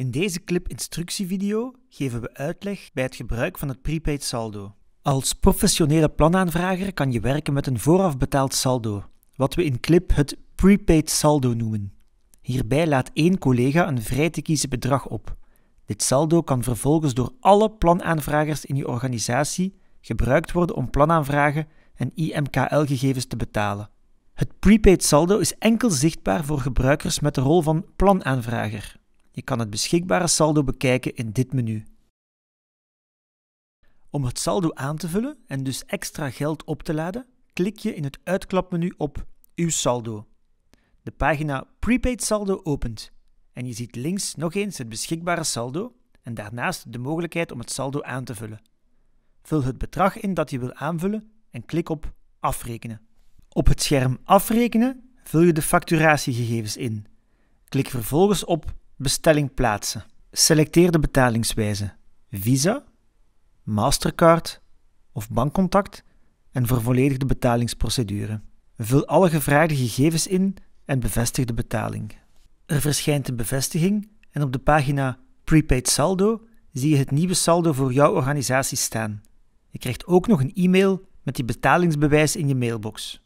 In deze clip-instructievideo geven we uitleg bij het gebruik van het prepaid saldo. Als professionele planaanvrager kan je werken met een vooraf betaald saldo, wat we in clip het prepaid saldo noemen. Hierbij laat één collega een vrij te kiezen bedrag op. Dit saldo kan vervolgens door alle planaanvragers in je organisatie gebruikt worden om planaanvragen en IMKL-gegevens te betalen. Het prepaid saldo is enkel zichtbaar voor gebruikers met de rol van planaanvrager. Je kan het beschikbare saldo bekijken in dit menu. Om het saldo aan te vullen en dus extra geld op te laden, klik je in het uitklapmenu op Uw saldo. De pagina Prepaid saldo opent en je ziet links nog eens het beschikbare saldo en daarnaast de mogelijkheid om het saldo aan te vullen. Vul het bedrag in dat je wil aanvullen en klik op Afrekenen. Op het scherm Afrekenen vul je de facturatiegegevens in. Klik vervolgens op Bestelling plaatsen. Selecteer de betalingswijze Visa, Mastercard of bankcontact en vervolledig de betalingsprocedure. Vul alle gevraagde gegevens in en bevestig de betaling. Er verschijnt een bevestiging en op de pagina Prepaid Saldo zie je het nieuwe saldo voor jouw organisatie staan. Je krijgt ook nog een e-mail met je betalingsbewijs in je mailbox.